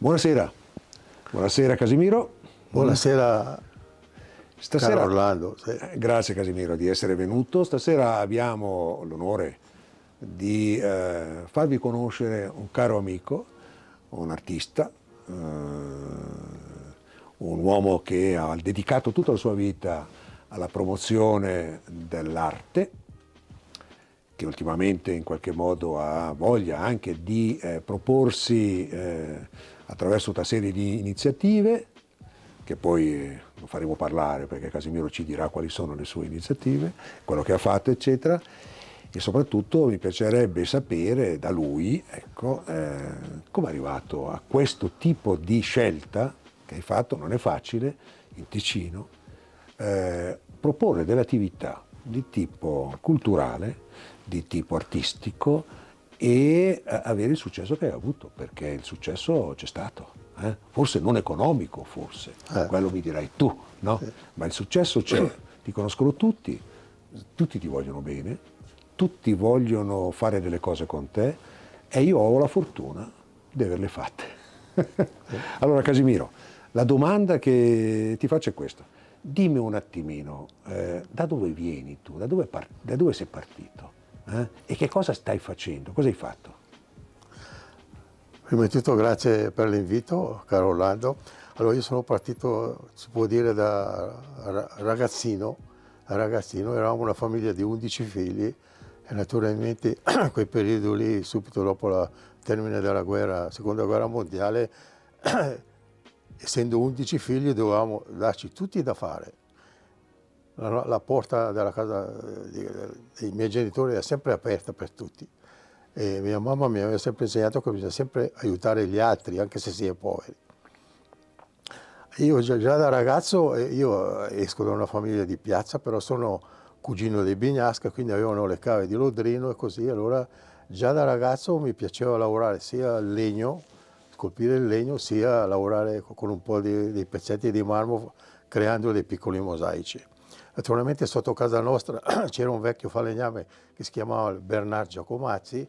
Buonasera. Buonasera Casimiro. Buonasera Stasera, Orlando. Sì. Eh, grazie Casimiro di essere venuto. Stasera abbiamo l'onore di eh, farvi conoscere un caro amico, un artista, eh, un uomo che ha dedicato tutta la sua vita alla promozione dell'arte, che ultimamente in qualche modo ha voglia anche di eh, proporsi eh, attraverso una serie di iniziative, che poi eh, lo faremo parlare perché Casimiro ci dirà quali sono le sue iniziative, quello che ha fatto, eccetera. E soprattutto mi piacerebbe sapere da lui ecco, eh, come è arrivato a questo tipo di scelta che hai fatto, non è facile, in Ticino, eh, proporre delle attività di tipo culturale, di tipo artistico, e eh, avere il successo che hai avuto, perché il successo c'è stato. Eh? Forse non economico, forse, eh. quello mi dirai tu, no? eh. Ma il successo c'è, ti conoscono tutti, tutti ti vogliono bene, tutti vogliono fare delle cose con te e io ho la fortuna di averle fatte. allora Casimiro, la domanda che ti faccio è questa. Dimmi un attimino, eh, da dove vieni tu, da dove, da dove sei partito? Eh? E che cosa stai facendo? Cosa hai fatto? Prima di tutto grazie per l'invito, caro Orlando. Allora io sono partito, si può dire, da ragazzino. ragazzino eravamo una famiglia di 11 figli e naturalmente in quel periodo lì, subito dopo il termine della guerra, seconda guerra mondiale, essendo 11 figli dovevamo darci tutti da fare la, la porta della casa eh, eh, dei miei genitori era sempre aperta per tutti. E mia mamma mi aveva sempre insegnato che bisogna sempre aiutare gli altri, anche se si è poveri. Io già, già da ragazzo, eh, io esco da una famiglia di piazza, però sono cugino dei Bignasca, quindi avevano le cave di Lodrino e così, allora già da ragazzo mi piaceva lavorare sia il legno, scolpire il legno, sia lavorare con un po' di, dei pezzetti di marmo creando dei piccoli mosaici. Naturalmente sotto casa nostra c'era un vecchio falegname che si chiamava Bernard Giacomazzi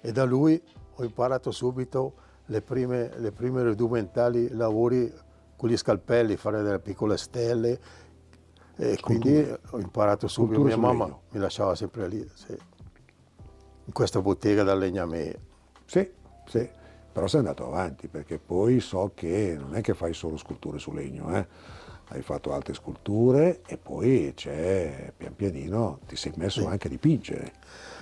e da lui ho imparato subito le prime, le prime rudimentali lavori con gli scalpelli, fare delle piccole stelle e Cultura. quindi ho imparato subito. Cultura Mia mamma legno. mi lasciava sempre lì, sì. in questa bottega da legname. Sì, sì, però sei andato avanti perché poi so che non è che fai solo sculture su legno, eh? hai fatto altre sculture e poi c'è, pian pianino ti sei messo sì. anche a dipingere.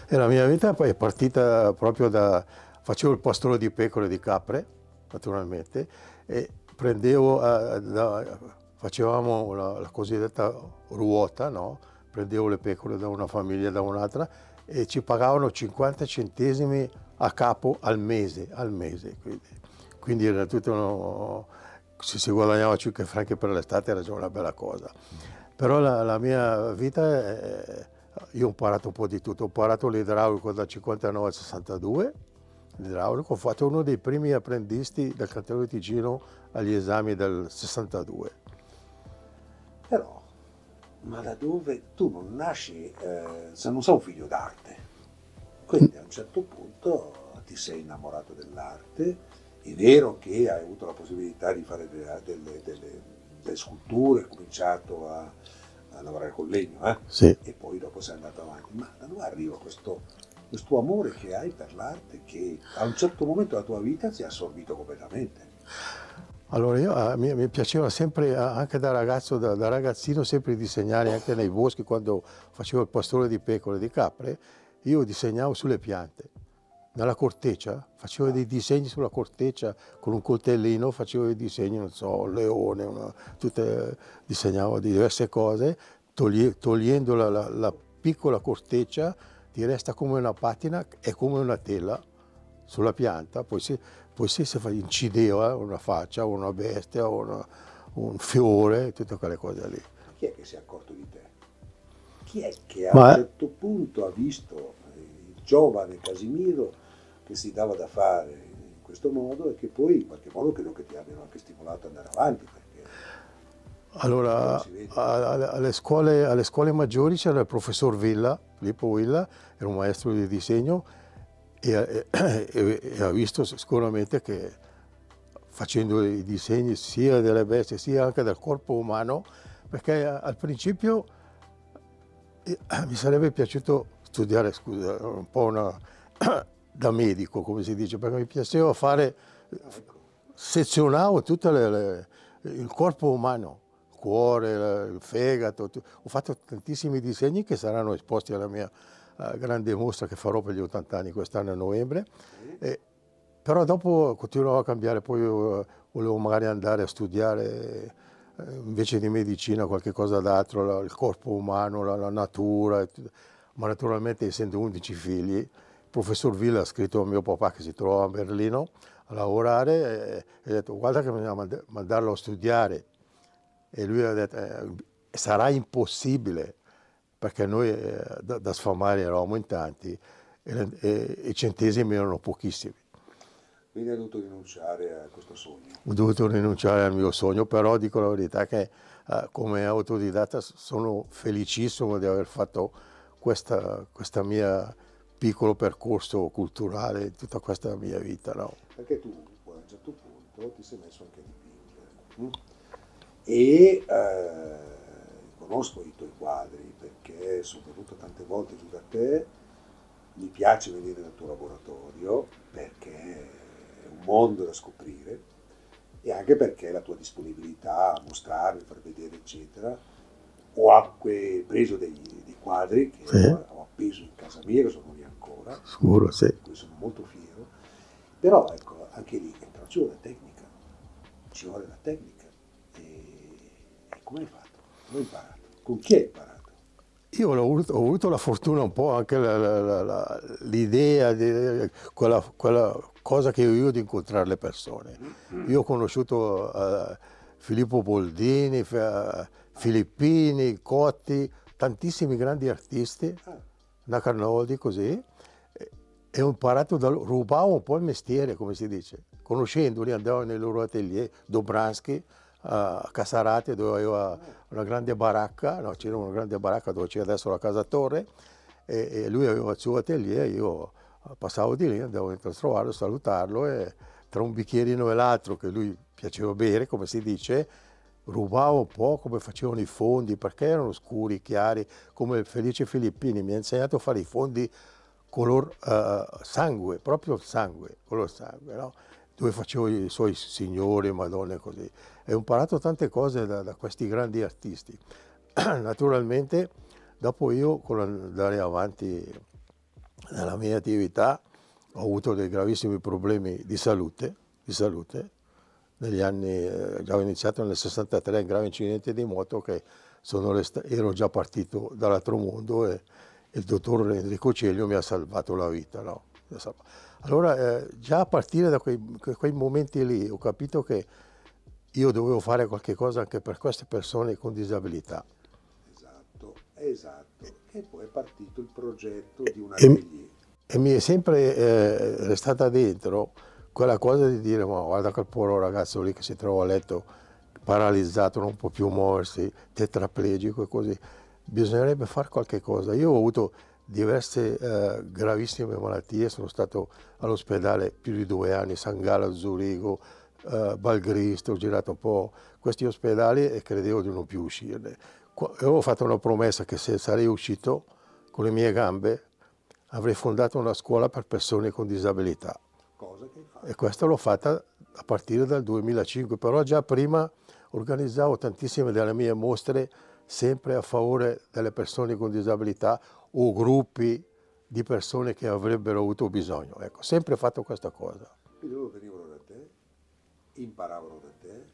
E la mia vita poi è partita proprio da... facevo il pastore di pecore e di capre, naturalmente, e prendevo, a, eh, da, facevamo la, la, cosiddetta ruota, no? prendevo le pecore da una famiglia, da un'altra, e ci pagavano 50 centesimi a capo al mese, al mese. Quindi, quindi era tutto uno, se si guadagnava 5 franchi per l'estate era già una bella cosa. Però la, la mia vita, è, io ho imparato un po' di tutto, ho imparato l'idraulico dal 59 al 62, l'idraulico, ho fatto uno dei primi apprendisti del cantiere di Ticino agli esami del 62. Però, ma da dove tu non nasci, eh, se non sei un figlio d'arte, quindi a un certo punto ti sei innamorato dell'arte, è vero che hai avuto la possibilità di fare delle, delle, delle, delle sculture, hai cominciato a, a, lavorare con legno eh? sì. e poi dopo sei andato avanti. Ma da dove arriva questo, questo amore che hai per l'arte che a un certo momento della tua vita ti è assorbito completamente? Allora io, ah, mi, mi, piaceva sempre, ah, anche da ragazzo, da, da, ragazzino, sempre disegnare anche nei boschi quando facevo il pastore di pecore e di capre, io disegnavo sulle piante dalla corteccia, facevo dei disegni sulla corteccia, con un coltellino facevo dei disegni, non so, un leone, una, tutte, disegnavo diverse cose, toglie, togliendo la, la, la, piccola corteccia ti resta come una patina e come una tela sulla pianta, poi se, poi se si incideva eh, una faccia una bestia una, un fiore, tutte quelle cose lì. Chi è che si è accorto di te? Chi è che a Ma... un certo punto ha visto eh, il giovane Casimiro che si dava da fare in questo modo e che poi in qualche modo credo che ti abbiano anche stimolato ad andare avanti. Allora, alle scuole, alle scuole, maggiori c'era il professor Villa, Filippo Villa, era un maestro di disegno e, e, e, e ha visto sicuramente che facendo i disegni sia delle bestie sia anche del corpo umano, perché al principio eh, mi sarebbe piaciuto studiare, scusa, un po' una, da medico, come si dice, perché mi piaceva fare, sezionavo tutto il corpo umano, il cuore, il fegato, ho fatto tantissimi disegni che saranno esposti alla mia uh, grande mostra che farò per gli 80 anni quest'anno a novembre, e, però dopo continuavo a cambiare, poi uh, volevo magari andare a studiare uh, invece di medicina qualche cosa d'altro, il corpo umano, la, la natura, ma naturalmente essendo 11 figli, professor Villa ha scritto a mio papà che si trova a Berlino a lavorare e ha detto guarda che bisogna mandarlo a studiare e lui ha detto eh, sarà impossibile perché noi eh, da, da, sfamare eravamo in tanti e, e, i centesimi erano pochissimi. Quindi hai dovuto rinunciare a questo sogno? Ho dovuto rinunciare al mio sogno, però dico la verità che eh, come autodidatta sono felicissimo di aver fatto questa, questa mia piccolo percorso culturale di tutta questa mia vita. No? Perché tu a un certo punto ti sei messo anche a dipingere mm? e eh, conosco i tuoi quadri perché sono venuto tante volte giù da te, mi piace venire nel tuo laboratorio perché è un mondo da scoprire e anche perché la tua disponibilità a mostrarmi, far vedere eccetera ho preso dei, dei quadri che sì. ho appeso in casa mia, che sono lì ancora. Sicuro, sì. Di cui sono molto fiero. Però ecco, anche lì entra ci la tecnica, ci vuole la tecnica. E, e come hai fatto? Come hai imparato? Con chi hai imparato? Io ho avuto, ho avuto la fortuna un po' anche l'idea, di quella, quella, cosa che ho io di incontrare le persone. Mm-hmm. Io ho conosciuto uh, Filippo Boldini, eh, Filippini, Cotti, tantissimi grandi artisti ah una Carnoldi così, e ho imparato da loro, rubavo un po' il mestiere, come si dice. Conoscendoli andavo nei loro atelier, Dobransky, a Casarate dove aveva una grande baracca, no, c'era una grande baracca dove c'è adesso la casa Torre, e, e, lui aveva il suo atelier, io passavo di lì, andavo a trovarlo, salutarlo e tra un bicchierino e l'altro che lui piaceva bere, come si dice, rubavo poco come facevano i fondi, perché erano scuri, chiari, come Felice Filippini mi ha insegnato a fare i fondi color uh, sangue, proprio sangue, color sangue, no? dove facevo i suoi signori, madonne così. E ho imparato tante cose da, da questi grandi artisti. Naturalmente dopo io con andare avanti nella mia attività ho avuto dei gravissimi problemi di salute, di salute negli anni, ho eh, iniziato nel 63 un grave incidente di moto che resta, ero già partito dall'altro mondo e, il dottor Enrico Celio mi ha salvato la vita. No? Allora eh, già a partire da quei, quei, momenti lì ho capito che io dovevo fare qualche cosa anche per queste persone con disabilità. Esatto, esatto. E poi è partito il progetto di una e, e mi è sempre eh, restata dentro quella cosa di dire ma guarda quel povero ragazzo lì che si trova a letto paralizzato, non può più muoversi, tetraplegico e così, bisognerebbe fare qualche cosa. Io ho avuto diverse eh, gravissime malattie, sono stato all'ospedale più di due anni, San Gallo, Zurigo, eh, Balgristo, ho girato un po' questi ospedali e credevo di non più uscirne. Qu avevo fatto una promessa che se sarei uscito con le mie gambe avrei fondato una scuola per persone con disabilità. Cosa che e questa l'ho fatta a partire dal 2005, però già prima organizzavo tantissime delle mie mostre sempre a favore delle persone con disabilità o gruppi di persone che avrebbero avuto bisogno. Ecco, sempre fatto questa cosa. E loro venivano da te, imparavano da te,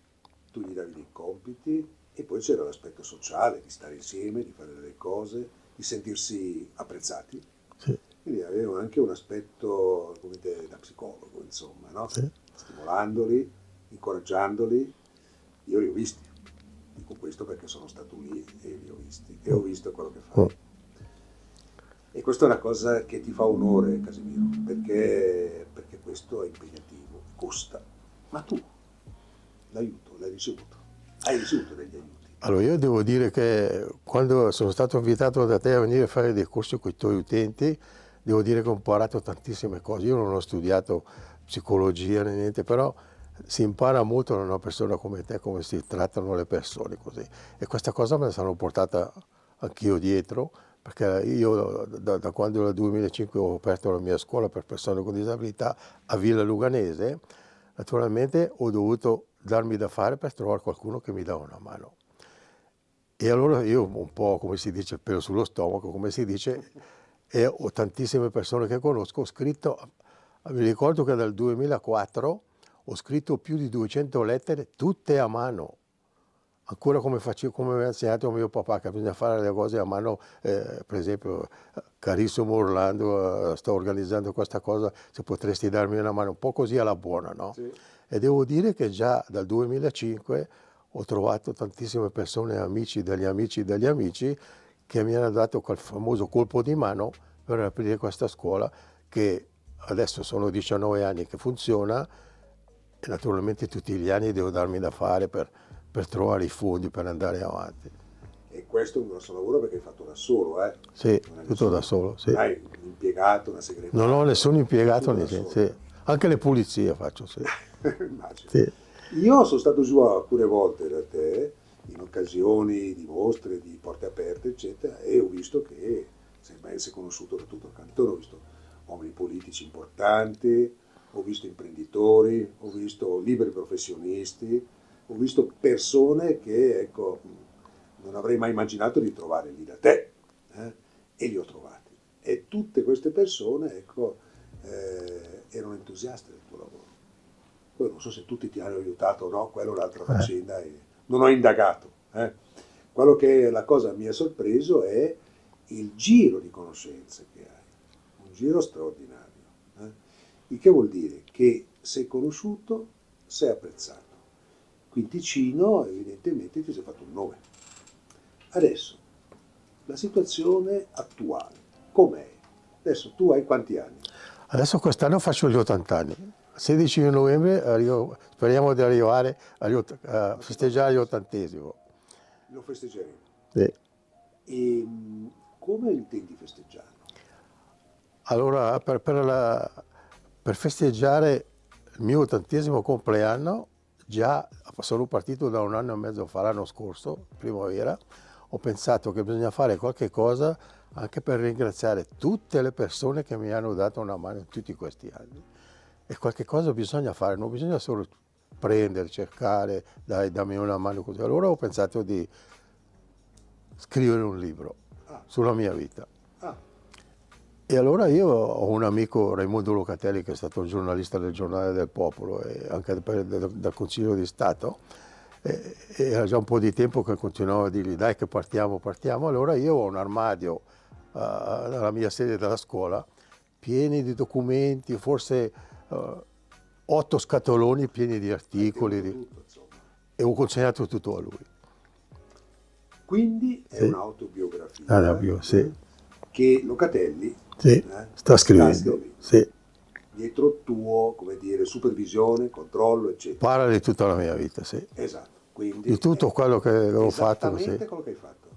tu gli davi dei compiti e poi c'era l'aspetto sociale di stare insieme, di fare delle cose, di sentirsi apprezzati. Sì quindi aveva anche un aspetto dire, da psicologo, insomma, no? sì. stimolandoli, incoraggiandoli. Io li ho visti, dico questo perché sono stato lì e li ho visti e ho mm. visto quello che fanno. Oh. Mm. E questa è una cosa che ti fa onore, Casimiro, perché, perché questo è impegnativo, costa, ma tu l'aiuto l'hai ricevuto, hai ricevuto degli aiuti. Allora io devo dire che quando sono stato invitato da te a venire a fare dei corsi con i tuoi utenti, devo dire che ho imparato tantissime cose. Io non ho studiato psicologia né niente, però si impara molto da una persona come te, come si trattano le persone così. E questa cosa me la sono portata anch'io dietro, perché io da, da quando nel 2005 ho aperto la mia scuola per persone con disabilità a Villa Luganese, naturalmente ho dovuto darmi da fare per trovare qualcuno che mi dà una mano. E allora io un po', come si dice, pelo sullo stomaco, come si dice, e ho tantissime persone che conosco, ho scritto, vi ricordo che dal 2004 ho scritto più di 200 lettere, tutte a mano, ancora come, facevo, come mi ha insegnato mio papà, che bisogna fare le cose a mano, eh, per esempio, carissimo Orlando, eh, sto organizzando questa cosa, se potresti darmi una mano, un po' così alla buona, no? Sì. E devo dire che già dal 2005 ho trovato tantissime persone, amici degli amici degli amici, che mi hanno dato quel famoso colpo di mano per aprire questa scuola che adesso sono 19 anni che funziona e naturalmente tutti gli anni devo darmi da fare per, per trovare i fondi per andare avanti. E questo è un grosso lavoro perché hai fatto da solo, eh? Sì, tutto nessuno. da solo. Sì. Hai un impiegato, una segretaria? Non ho nessun impiegato, nessuno, sì. anche le pulizie faccio, sì. Immagino. Sì. Io sono stato giù alcune volte da te in occasioni di mostre, di porte aperte, eccetera, e ho visto che Saint-Bain si è conosciuto da tutto il cantone, ho visto uomini politici importanti, ho visto imprenditori, ho visto liberi professionisti, ho visto persone che ecco, non avrei mai immaginato di trovare lì da te, eh? e li ho trovati. E tutte queste persone ecco, eh, erano entusiaste del tuo lavoro. Poi non so se tutti ti hanno aiutato o no, quella è un'altra eh. faccenda. E, non ho indagato. Eh. Quello che la cosa mi ha sorpreso è il giro di conoscenze che hai, un giro straordinario. Eh. Il che vuol dire che sei conosciuto, sei apprezzato. Quinticino, evidentemente ti sei fatto un nome. Adesso, la situazione attuale, com'è? Adesso tu hai quanti anni? Adesso quest'anno faccio gli 80 anni. 16 novembre arrivo, speriamo di arrivare a festeggiare l'ottantesimo. Lo festeggeremo? Sì. E ehm, come intendi festeggiare? Allora, per, per, la, per festeggiare il mio ottantesimo compleanno, già sono partito da un anno e mezzo fa, l'anno scorso, primavera, ho pensato che bisogna fare qualche cosa anche per ringraziare tutte le persone che mi hanno dato una mano in tutti questi anni. E qualche cosa bisogna fare, non bisogna solo prendere, cercare, dai, dammi una mano così. Allora ho pensato di scrivere un libro ah. sulla mia vita. Ah. E allora io ho un amico, Raimondo Locatelli, che è stato giornalista del Giornale del Popolo e anche del Consiglio di Stato, e, era già un po' di tempo che continuavo a dirgli dai che partiamo, partiamo. Allora io ho un armadio uh, eh, nella mia sede della scuola pieno di documenti, forse uh, otto scatoloni pieni di articoli. Tutto, E ho consegnato tutto a lui. Quindi è sì. un'autobiografia ah, no, sì. che Locatelli sì. eh, sta scrivendo. Sì. Dietro tuo, come dire, supervisione, controllo, eccetera. Parla di tutta la mia vita, sì. Esatto. Quindi di tutto quello che avevo fatto. Esattamente quello che hai fatto.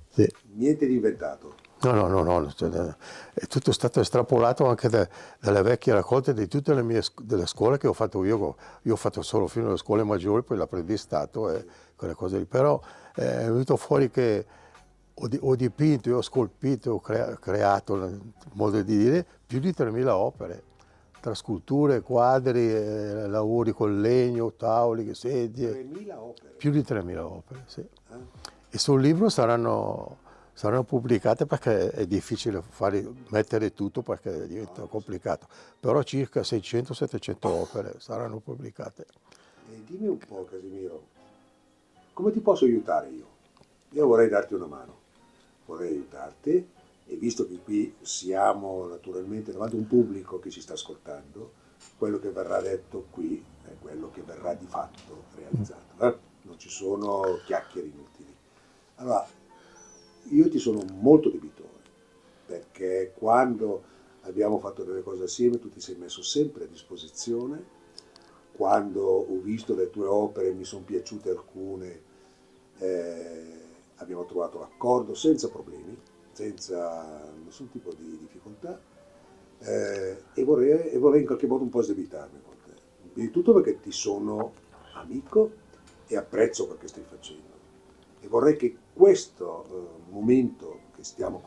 Niente di inventato. No, no, no, no, cioè, eh, è tutto stato estrapolato anche da, dalle vecchie raccolte di tutte le mie delle scuole che ho fatto io, io ho fatto solo fino alle scuole maggiori, poi l'apprendistato e quelle cose lì, però eh, è venuto fuori che ho, di, ho dipinto, ho scolpito, ho crea, creato, modo di dire, più di 3.000 opere, tra sculture, quadri, eh, lavori con legno, tavoli, sedie. 3.000 opere? Più di 3.000 opere, sì. Eh? E sul libro saranno saranno pubblicate perché è difficile fare, mettere tutto perché diventa complicato, però circa 600-700 opere saranno pubblicate. E dimmi un po' Casimiro, come ti posso aiutare io? Io vorrei darti una mano, vorrei aiutarti e visto che qui siamo naturalmente davanti a un pubblico che ci sta ascoltando, quello che verrà detto qui è quello che verrà di fatto realizzato, eh? non ci sono chiacchiere inutili. Allora, io ti sono molto debitore, perché quando abbiamo fatto delle cose assieme tu ti sei messo sempre a disposizione, quando ho visto le tue opere mi sono piaciute alcune, eh, abbiamo trovato l'accordo senza problemi, senza nessun tipo di difficoltà eh, e, vorrei, e, vorrei, in qualche modo un po' sdebitarmi con te. Di tutto perché ti sono amico e apprezzo quello che stai facendo e vorrei che questo eh, momento che stiamo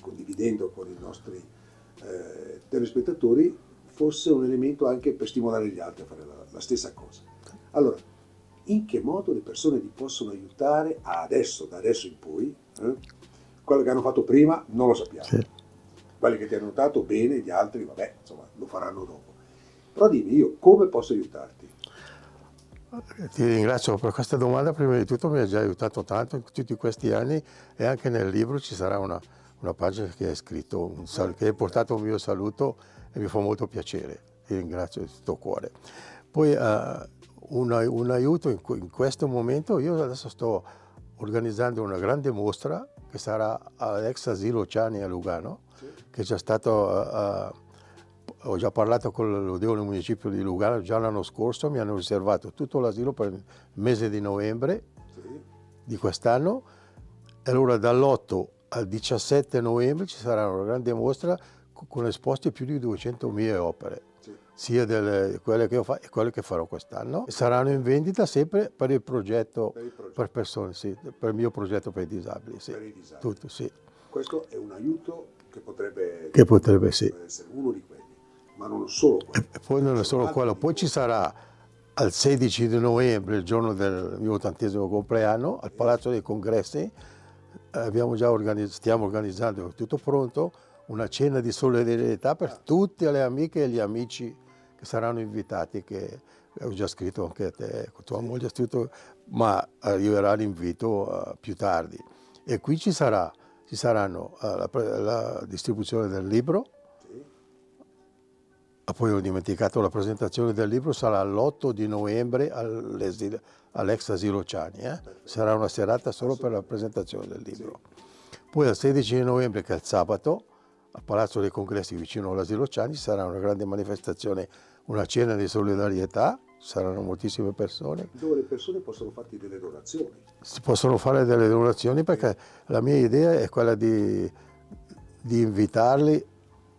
condividendo con i nostri eh, telespettatori fosse un elemento anche per stimolare gli altri a fare la, la stessa cosa. Allora, in che modo le persone vi possono aiutare adesso, da adesso in poi? Eh? Quello che hanno fatto prima non lo sappiamo. Sì. Quelli che ti hanno notato bene, gli altri, vabbè, insomma, lo faranno dopo. Però dimmi io, come posso aiutarti? ti ringrazio per questa domanda, prima di tutto mi ha già aiutato tanto in tutti questi anni e anche nel libro ci sarà una, una pagina che hai scritto, un, che hai portato un mio saluto e mi fa molto piacere, ti ringrazio di tutto cuore. Poi uh, un, un, aiuto in, in, questo momento, io adesso sto organizzando una grande mostra che sarà all'ex asilo Ciani a Lugano, sì. che è già stato... uh, ho già parlato con l'odevole municipio di Lugano già l'anno scorso, mi hanno riservato tutto l'asilo per il mese di novembre sì. di quest'anno. Allora dall'8 al 17 novembre ci sarà una grande mostra con esposte più di 200.000 opere, sì. sia delle, quelle che ho fatto e quelle che farò quest'anno. Saranno in vendita sempre per il progetto, per, il progetto. per persone, sì, per il mio progetto per i disabili. Sì. Per i disabili. Tutto, sì. Questo è un aiuto che potrebbe, che potrebbe sì. essere uno di questi ma non solo quello. E poi non è solo quello, poi ci sarà al 16 di novembre, il giorno del mio ottantesimo compleanno, al Palazzo dei Congressi, eh, organizz stiamo organizzando, tutto pronto, una cena di solidarietà per ah. tutte le amiche e gli amici che saranno invitati, che ho già scritto anche a te, con tua sì. moglie, scritto, ma arriverà l'invito uh, più tardi. E qui ci sarà, ci saranno uh, la, la distribuzione del libro, Ah, poi ho dimenticato la presentazione del libro, sarà l'8 di novembre all'ex asilo Ciani. Eh? Sarà una serata solo per la presentazione del libro. Poi al 16 di novembre, che è il sabato, al Palazzo dei Congressi vicino all'asilo Ciani, sarà una grande manifestazione, una cena di solidarietà, saranno moltissime persone. Dove le persone possono farti delle donazioni. Si possono fare delle donazioni perché la mia idea è quella di, di invitarli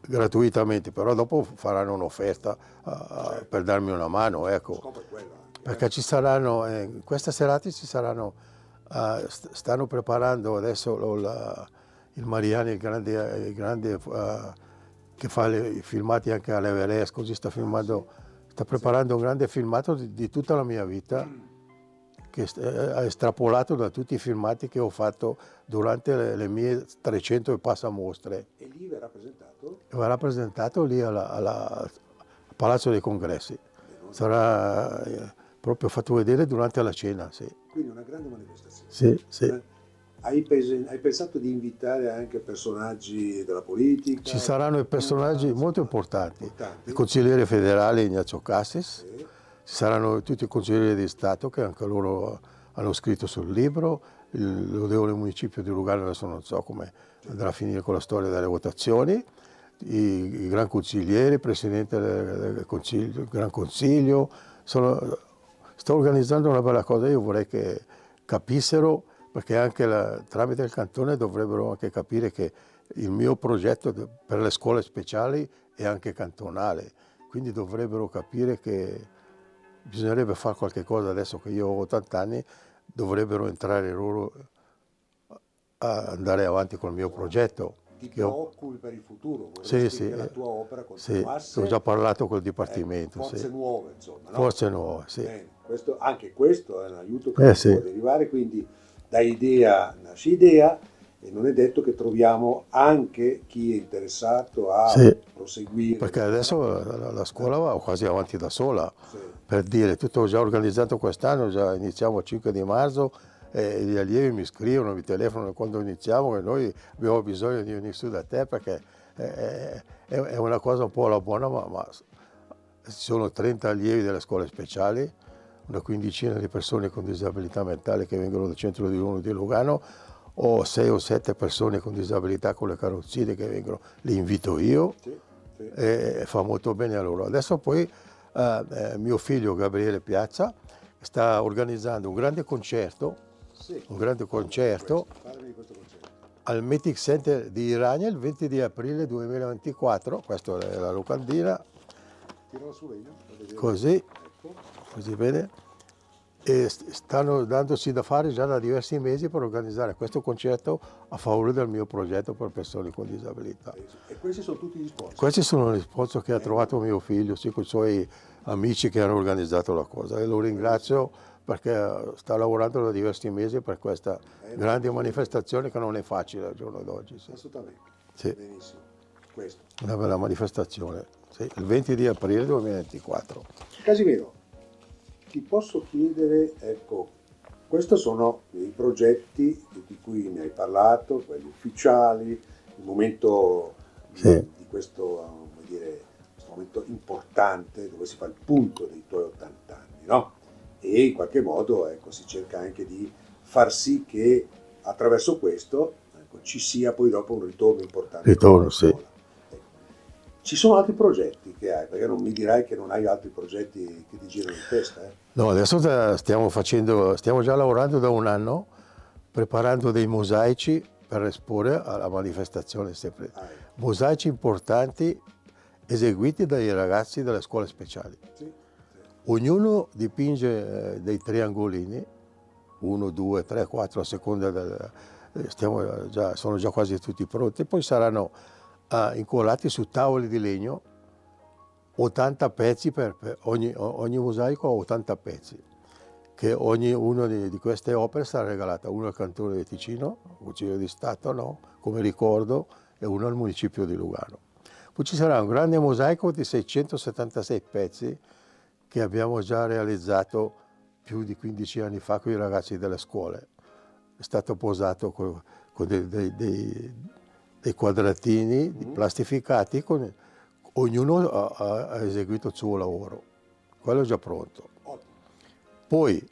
gratuitamente, però dopo faranno un'offerta certo. per darmi una mano, ecco. Quella, eh. Perché ci saranno, eh, queste serate ci saranno, uh, st stanno preparando adesso lo, la, il Mariani, il grande, il grande uh, che fa i filmati anche all'Everest, così sta ah, filmando, sta preparando sì. un grande filmato di, di tutta la mia vita. Mm che ha estrapolato da tutti i filmati che ho fatto durante le, le mie 300 e passa mostre. E lì verrà presentato? Verrà presentato lì alla, alla, al Palazzo dei Congressi. Sarà eh, proprio fatto vedere durante la cena, sì. Quindi una grande manifestazione. Sì, sì. Eh, hai, hai pensato di invitare anche personaggi della politica? Ci saranno personaggi molto importanti. importanti. Il consigliere federale Ignazio Cassis. Sì ci saranno tutti i consiglieri di Stato che anche loro hanno scritto sul libro, l'odevole municipio di Lugano, adesso non so come andrà a finire con la storia delle votazioni, i Gran consiglieri, il Presidente del, consiglio, il Gran Consiglio, sono, sto organizzando una bella cosa, io vorrei che capissero, perché anche la, tramite il Cantone dovrebbero anche capire che il mio progetto per le scuole speciali è anche cantonale, quindi dovrebbero capire che bisognerebbe fare qualche cosa adesso che io ho 80 anni, dovrebbero entrare loro a andare avanti col mio progetto. Ti preoccupi per il futuro, sì, sì, la eh, tua opera continuasse. Sì, ho già parlato col eh, Dipartimento. Eh, forze sì. nuove, insomma. No? Forze nuove, sì. Bene, eh, questo, anche questo è un aiuto che eh, può sì. derivare, quindi da idea nasce idea, e non è detto che troviamo anche chi è interessato a sì, proseguire. Perché adesso la, la, scuola va quasi avanti da sola, sì. per dire, tutto già organizzato quest'anno, già iniziamo il 5 di marzo, e gli allievi mi scrivono, mi telefonano quando iniziamo e noi abbiamo bisogno di venire su da te perché è, è, è una cosa un po' alla buona, ma, ma ci sono 30 allievi delle scuole speciali, una quindicina di persone con disabilità mentale che vengono dal centro di Lugano, di Lugano ho sei o sette persone con disabilità con le carrozzine che vengono, li invito io sì, sì. e fa molto bene a loro. Adesso poi eh, eh, mio figlio Gabriele Piazza sta organizzando un grande concerto, sì. un grande concerto, questo, concerto, al Metic Center di Irania il 20 di aprile 2024, questa è la locandina. Tiralo su lei, così, ecco. così bene e stanno dandosi da fare già da diversi mesi per organizzare questo concerto a favore del mio progetto per persone con disabilità. E questi sono tutti gli sponsor? Questi sono gli sponsor che ha trovato mio figlio, sì, con i suoi amici che hanno organizzato la cosa e lo ringrazio perché sta lavorando da diversi mesi per questa grande manifestazione che non è facile al giorno d'oggi. Sì. Assolutamente, sì. benissimo. Questo. Una bella manifestazione, sì. il 20 di aprile 2024. Casimiro, ti posso chiedere, ecco, questi sono i progetti di cui mi hai parlato, quelli ufficiali, il momento sì. di questo, come dire, questo, momento importante dove si fa il punto dei tuoi 80 anni, no? E in qualche modo ecco, si cerca anche di far sì che attraverso questo ecco, ci sia poi dopo un ritorno importante. Ritorno, sì. Scuola. Ci sono altri progetti che hai, perché non mi dirai che non hai altri progetti che ti girano in testa. Eh? No, adesso stiamo, facendo, stiamo già lavorando da un anno, preparando dei mosaici per esporre alla manifestazione sempre. Ah, eh. Mosaici importanti eseguiti dai ragazzi delle scuole speciali. Sì, sì. Ognuno dipinge eh, dei triangolini, uno, due, tre, quattro, a seconda del... Eh, già, sono già quasi tutti pronti, poi saranno uh, incollati su tavoli di legno, 80 pezzi per, per ogni, ogni, mosaico 80 pezzi, che una di, di, queste opere sarà regalata, uno al cantone di Ticino, Consiglio di Stato no, come ricordo, e uno al municipio di Lugano. Poi ci sarà un grande mosaico di 676 pezzi che abbiamo già realizzato più di 15 anni fa con i ragazzi delle scuole. È stato posato con, con dei, dei, dei dei quadratini mm. plastificati, con, ognuno ha, ha, eseguito il suo lavoro, quello è già pronto. Poi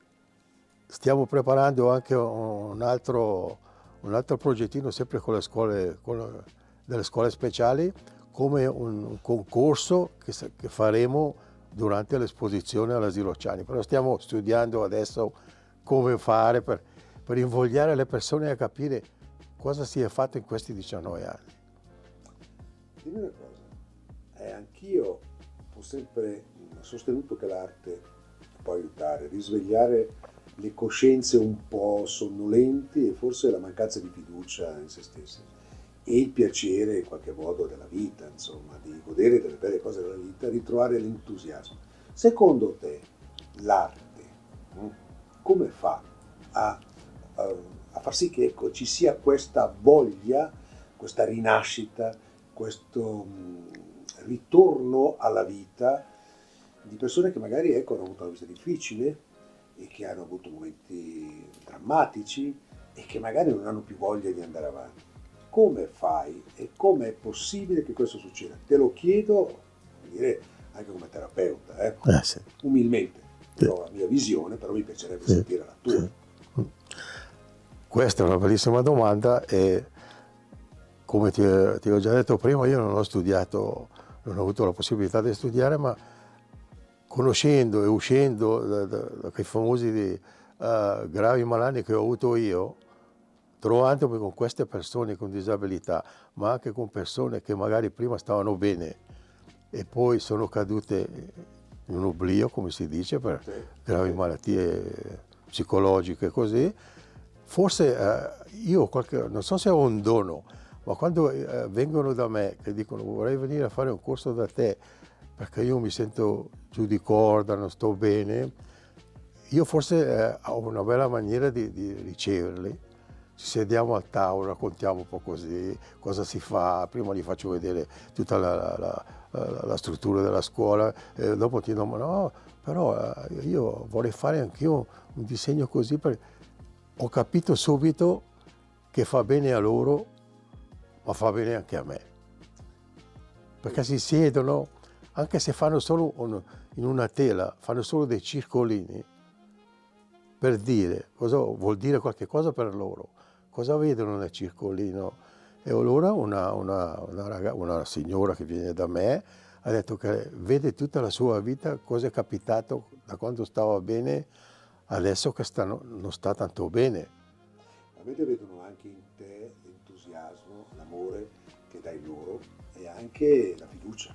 stiamo preparando anche un altro, un altro progettino sempre con le scuole, con le, delle scuole speciali, come un, un concorso che, che faremo durante l'esposizione all'asilo Oceani. Però stiamo studiando adesso come fare per, per invogliare le persone a capire cosa si è fatto in questi 19 anni. Dimmi una cosa, eh, anch'io ho sempre sostenuto che l'arte può aiutare, risvegliare le coscienze un po' sonnolenti e forse la mancanza di fiducia in se stessi e il piacere in qualche modo della vita, insomma, di godere delle belle cose della vita, ritrovare l'entusiasmo. Secondo te l'arte hm, come fa a, a ehm, a far sì che ecco, ci sia questa voglia, questa rinascita, questo mm, ritorno alla vita di persone che magari ecco, hanno avuto una vita difficile e che hanno avuto momenti drammatici e che magari non hanno più voglia di andare avanti. Come fai e come è possibile che questo succeda? Te lo chiedo, dire, anche come terapeuta, eh? Eh, sì. umilmente, sì. la mia visione, però mi piacerebbe sì. sentire la tua. Sì. Questa è una bellissima domanda e come ti, ti ho già detto prima io non ho studiato, non ho avuto la possibilità di studiare, ma conoscendo e uscendo da, da, da quei famosi di, uh, eh, gravi malanni che ho avuto io, trovandomi con queste persone con disabilità, ma anche con persone che magari prima stavano bene e poi sono cadute in un oblio, come si dice, per gravi malattie psicologiche così, Forse eh, io, qualche, non so se ho un dono, ma quando eh, vengono da me che dicono vorrei venire a fare un corso da te perché io mi sento giù di corda, non sto bene, io forse eh, ho una bella maniera di, di riceverli. Ci sediamo al tavolo, raccontiamo un po' così, cosa si fa, prima gli faccio vedere tutta la, la, la, la struttura della scuola, dopo ti dicono no, però eh, io vorrei fare anch'io un disegno così. Per, ho capito subito che fa bene a loro, ma fa bene anche a me. Perché si siedono, anche se fanno solo un, in una tela, fanno solo dei circolini per dire cosa vuol dire qualche cosa per loro, cosa vedono nel circolino. E allora una, una, una, raga, una signora che viene da me ha detto che vede tutta la sua vita, cosa è capitato da quando stava bene adesso Castano non sta tanto bene. A vedono anche in te l'entusiasmo, l'amore che dai loro e anche la fiducia.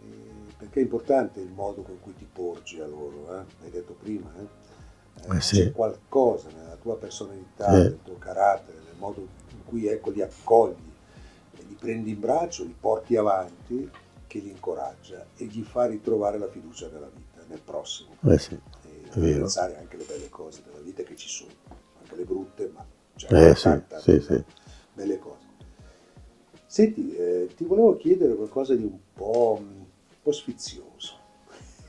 Eh, perché è importante il modo con cui ti porgi a loro, eh? l'hai detto prima. Eh? eh? eh sì. C'è qualcosa nella tua personalità, sì. nel tuo carattere, nel modo in cui ecco, li accogli, li prendi in braccio, li porti avanti, che li incoraggia e gli fa ritrovare la fiducia nella vita, nel prossimo. Eh, sì pensare anche le belle cose della vita che ci sono, anche le brutte, ma c'è cioè eh, sì, tante sì, sì. belle cose. Senti, eh, ti volevo chiedere qualcosa di un po', mm, un po sfizioso.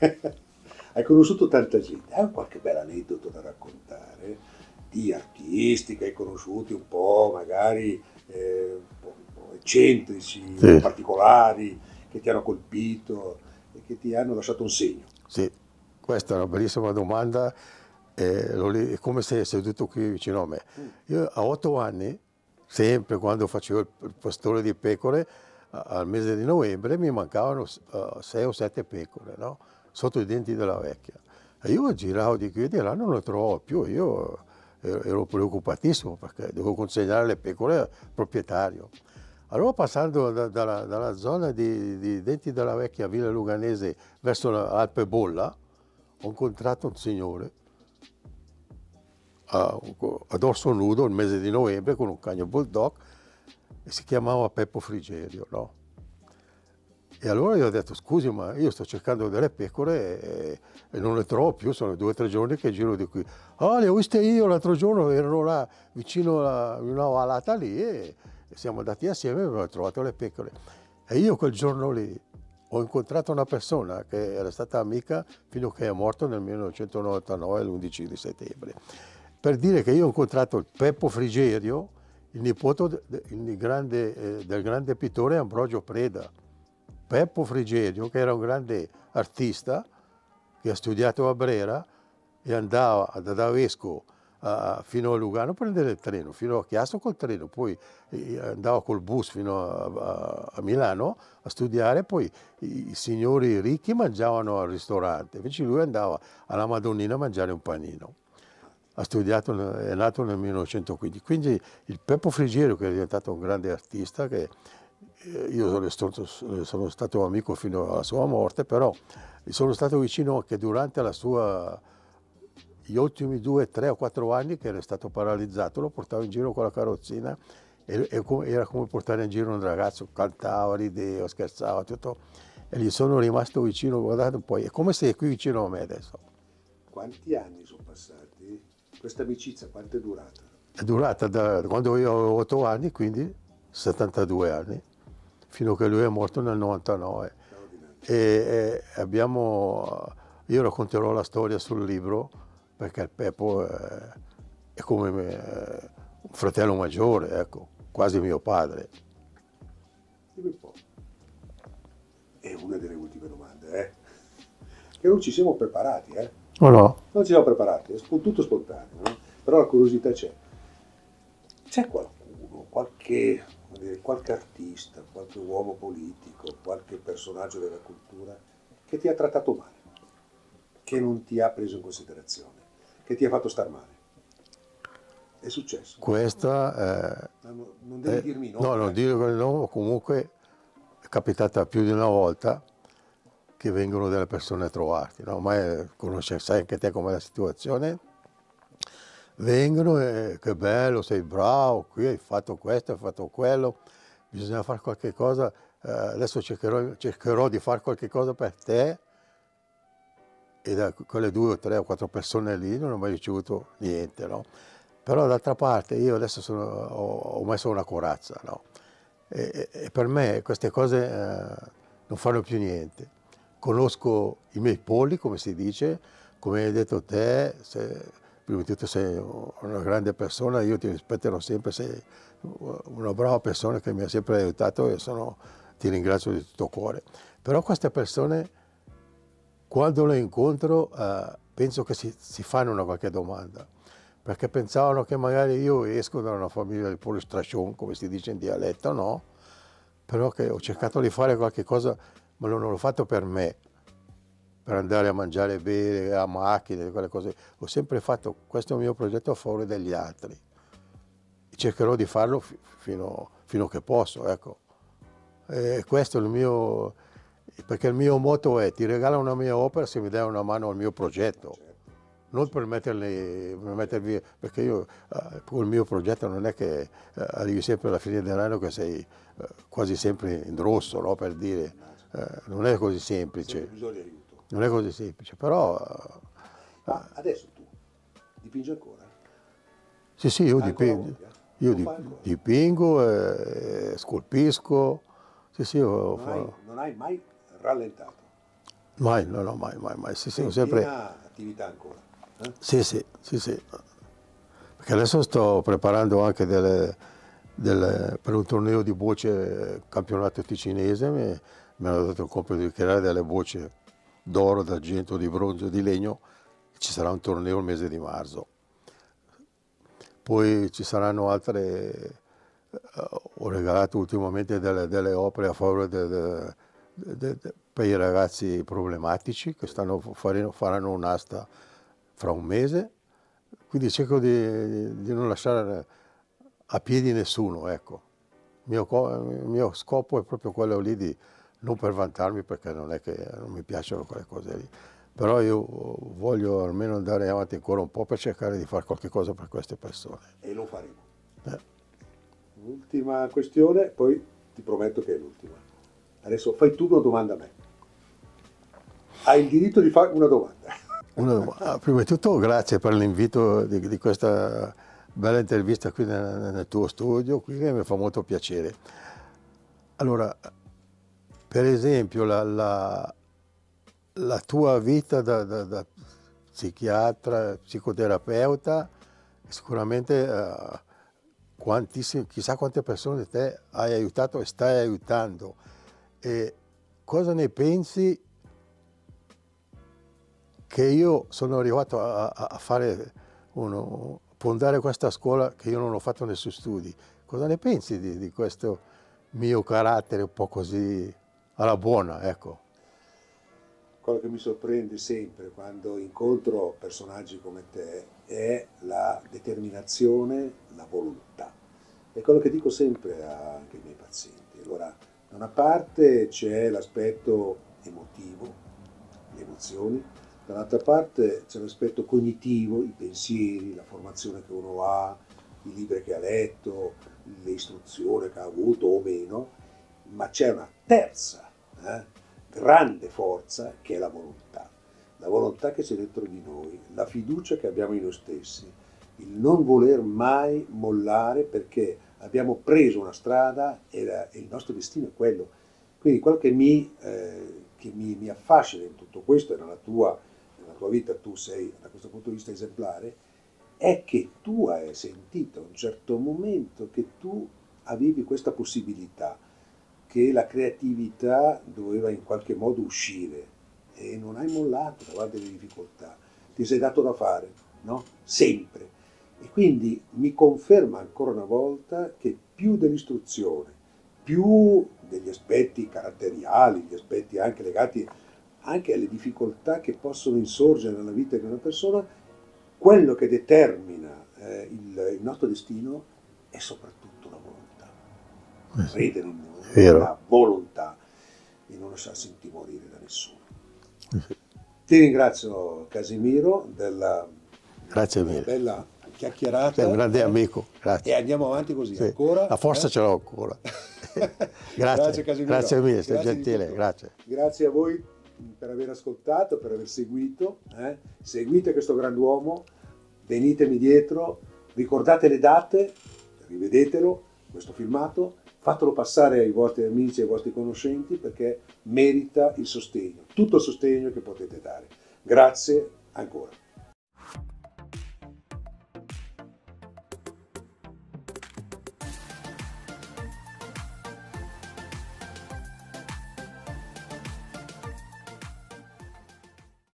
Hai conosciuto tanta gente, hai qualche bel aneddoto da raccontare di artisti che hai conosciuto un po' magari eh, un po', un po eccentrici, sì. particolari, che ti hanno colpito e che ti hanno lasciato un segno? Sì, questa è una bellissima domanda, è come se è seduto qui vicino a me. Mm. Io a otto anni, sempre quando facevo il pastore di pecore, al mese di novembre mi mancavano eh, sei o sette pecore, no? sotto i denti della vecchia. E io giravo di qui e di là, non le trovavo più, io ero preoccupatissimo perché dovevo consegnare le pecore al proprietario. Allora passando da, dalla, dalla, zona di, di, Denti della Vecchia, Villa Luganese, verso l'Alpe Bolla, ho incontrato un signore a, a, dorso nudo il mese di novembre con un cagno bulldog e si chiamava Peppo Frigerio, no? E allora gli ho detto, scusi, ma io sto cercando delle pecore e, e non le trovo più, sono due o tre giorni che giro di qui. Ah, le ho viste io l'altro giorno, erano là vicino a una valata lì e, e siamo andati assieme e abbiamo trovato le pecore. E io quel giorno lì ho incontrato una persona che era stata amica fino a che è morto nel 1999, l'11 di settembre. Per dire che io ho incontrato il Peppo Frigerio, il nipote del grande, eh, del grande pittore Ambrogio Preda. Peppo Frigerio, che era un grande artista, che ha studiato a Brera e andava ad Adavesco uh, fino a Lugano a prendere il treno, fino a Chiasso col treno, poi andavo col bus fino a, a, a Milano a studiare, poi i, signori ricchi mangiavano al ristorante, invece lui andava alla Madonnina a mangiare un panino. Ha studiato, è nato nel 1915, quindi il Peppo Frigiero che è diventato un grande artista che eh, io sono, stato amico fino alla sua morte, però sono stato vicino anche durante la sua gli ultimi due, tre o quattro anni che era stato paralizzato, lo portavo in giro con la carrozzina e, e com era come portare in giro un ragazzo, cantava, rideva, scherzava, tutto. E gli sono rimasto vicino, guardate un po', è come se è qui vicino a me adesso. Quanti anni sono passati? Questa amicizia quanto è durata? È durata da quando io avevo 8 anni, quindi 72 anni, fino a che lui è morto nel 99. E, e abbiamo, io racconterò la storia sul libro, perché il Peppo eh, è come eh, un fratello maggiore, ecco, quasi mio padre. Dimmi un po', è una delle ultime domande, eh? Che non ci siamo preparati, eh? oh no? Non ci siamo preparati, è tutto spontaneo, no? però la curiosità c'è. C'è qualcuno, qualche, dire, qualche artista, qualche uomo politico, qualche personaggio della cultura che ti ha trattato male, che non ti ha preso in considerazione? che ti ha fatto star male? È successo. Questa... Eh, non, non devi eh, dirmi no. No, non eh. dire no, comunque è capitata più di una volta che vengono delle persone a trovarti, no? ormai eh, conosci, sai anche te com'è la situazione, vengono e eh, che bello, sei bravo, qui hai fatto questo, hai fatto quello, bisogna fare qualche cosa, eh, adesso cercherò, cercherò di fare qualche cosa per te, e da quelle due o tre o quattro persone lì non ho mai ricevuto niente, no? Però d'altra parte io adesso sono, ho, ho, messo una corazza, no? e, e, per me queste cose eh, non fanno più niente. Conosco i miei polli, come si dice, come hai detto te, se, prima di tutto sei una grande persona, io ti rispetterò sempre, sei una brava persona che mi ha sempre aiutato e sono, ti ringrazio di tutto cuore. Però queste persone quando lo incontro eh, penso che si, si, fanno una qualche domanda, perché pensavano che magari io esco da una famiglia di puro strascion, come si dice in dialetto, no? Però che ho cercato di fare qualche cosa, ma non l'ho fatto per me, per andare a mangiare bene, a macchine, quelle cose. Ho sempre fatto questo mio progetto a favore degli altri. Cercherò di farlo fino, fino a che posso, ecco. E questo è il mio perché il mio motto è ti regalo una mia opera se mi dai una mano al mio progetto, non per, metterli, per mettervi, perché io eh, con il mio progetto non è che eh, arrivi sempre alla fine dell'anno che sei eh, quasi sempre in rosso, no? per dire, eh, non è così semplice. Non è così semplice, però... Eh, Ma adesso tu dipingi ancora? Sì, sì, io dipingo. Eh? Io dipingo, scolpisco. Sì, sì, non, hai, non hai mai rallentato? Mai, no, no, mai, mai, mai. Sì, sì, sì sempre... attività ancora? Eh? Sì, sì, sì, sì. Perché adesso sto preparando anche delle, delle, per un torneo di bocce campionato ticinese, mi, mi hanno dato il compito di creare delle bocce d'oro, d'argento, di bronzo, di legno. Ci sarà un torneo il mese di marzo. Poi ci saranno altre... Uh, ho regalato ultimamente delle, delle opere a favore del... De, per i ragazzi problematici che stanno, faranno un'asta fra un mese, quindi cerco di, di non lasciare a piedi nessuno, ecco. Il mio, mio, scopo è proprio quello lì di non per vantarmi perché non è che non mi piacciono quelle cose lì, però io voglio almeno andare avanti ancora un po' per cercare di fare qualche cosa per queste persone. E lo faremo. Eh. Ultima questione, poi ti prometto che è l'ultima. Adesso fai tu una domanda a me. Hai il diritto di fare una domanda. Una domanda. Ah, prima di tutto grazie per l'invito di, di, questa bella intervista qui nel, nel tuo studio, qui che mi fa molto piacere. Allora, per esempio, la, la, la tua vita da, da, da, psichiatra, psicoterapeuta, sicuramente eh, chissà quante persone di te hai aiutato e stai aiutando e cosa ne pensi che io sono arrivato a, a fare uno, fondare questa scuola che io non ho fatto nessun studi Cosa ne pensi di, di questo mio carattere un po' così alla buona, ecco? Quello che mi sorprende sempre quando incontro personaggi come te è la determinazione, la volontà. È quello che dico sempre anche ai miei pazienti. Allora, da una parte c'è l'aspetto emotivo, le emozioni, dall'altra parte c'è l'aspetto cognitivo, i pensieri, la formazione che uno ha, i libri che ha letto, l'istruzione che ha avuto o meno, ma c'è una terza eh, grande forza che è la volontà, la volontà che c'è dentro di noi, la fiducia che abbiamo in noi stessi, il non voler mai mollare perché abbiamo preso una strada e, il nostro destino è quello. Quindi quello che mi, eh, che mi, mi affascina in tutto questo, e nella tua, nella tua vita tu sei da questo punto di vista esemplare, è che tu hai sentito a un certo momento che tu avevi questa possibilità, che la creatività doveva in qualche modo uscire e non hai mollato davanti alle difficoltà, ti sei dato da fare, no? Sempre e quindi mi conferma ancora una volta che più dell'istruzione, più degli aspetti caratteriali, gli aspetti anche legati anche alle difficoltà che possono insorgere nella vita di una persona, quello che determina eh, il, il, nostro destino è soprattutto la volontà. Eh Credere in Crede la volontà di non lasciarsi intimorire da nessuno. Eh Ti ringrazio Casimiro della, della bella chiacchierata. È un grande amico, grazie. E andiamo avanti così sì. ancora. La forza eh? ce l'ho ancora. grazie, grazie, grazie mille, sei gentile, grazie. Grazie a voi per aver ascoltato, per aver seguito. Eh? Seguite questo grand'uomo, venitemi dietro, ricordate le date, rivedetelo, questo filmato, fatelo passare ai vostri amici ai vostri conoscenti perché merita il sostegno, tutto il sostegno che potete dare. Grazie ancora.